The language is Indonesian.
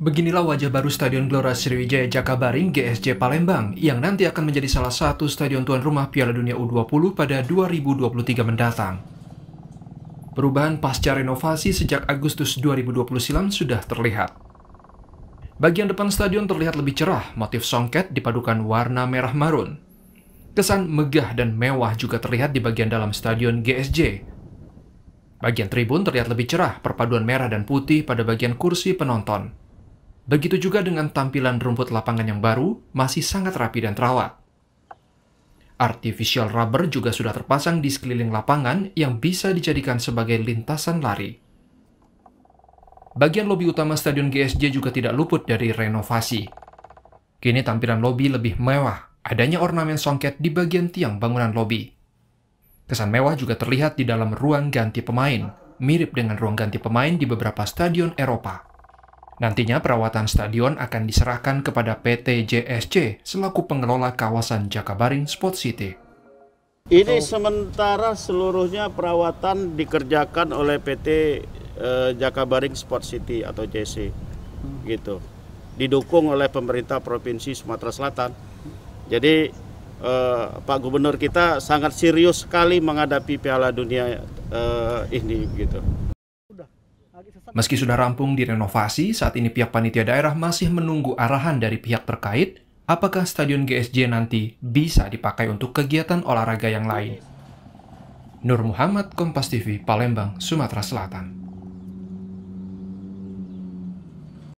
Beginilah wajah baru Stadion Gelora Sriwijaya Jakabaring GSJ Palembang yang nanti akan menjadi salah satu stadion tuan rumah Piala Dunia U20 pada 2023 mendatang. Perubahan pasca renovasi sejak Agustus 2020 silam sudah terlihat. Bagian depan stadion terlihat lebih cerah, motif songket dipadukan warna merah marun. Kesan megah dan mewah juga terlihat di bagian dalam stadion GSJ. Bagian tribun terlihat lebih cerah, perpaduan merah dan putih pada bagian kursi penonton. Begitu juga dengan tampilan rumput lapangan yang baru, masih sangat rapi dan terawat. Artificial rubber juga sudah terpasang di sekeliling lapangan yang bisa dijadikan sebagai lintasan lari. Bagian lobi utama Stadion GSJ juga tidak luput dari renovasi. Kini tampilan lobi lebih mewah, adanya ornamen songket di bagian tiang bangunan lobi. Kesan mewah juga terlihat di dalam ruang ganti pemain, mirip dengan ruang ganti pemain di beberapa stadion Eropa. Nantinya perawatan stadion akan diserahkan kepada PT JSC selaku pengelola kawasan Jakabaring Sport City. Ini sementara seluruhnya perawatan dikerjakan oleh PT eh, Jakabaring Sport City atau JC, gitu. Didukung oleh pemerintah provinsi Sumatera Selatan. Jadi eh, Pak Gubernur kita sangat serius sekali menghadapi Piala Dunia eh, ini, gitu. Meski sudah rampung direnovasi, saat ini pihak panitia daerah masih menunggu arahan dari pihak terkait apakah Stadion GSJ nanti bisa dipakai untuk kegiatan olahraga yang lain. Nur Muhammad, Kompas TV, Palembang, Sumatera Selatan.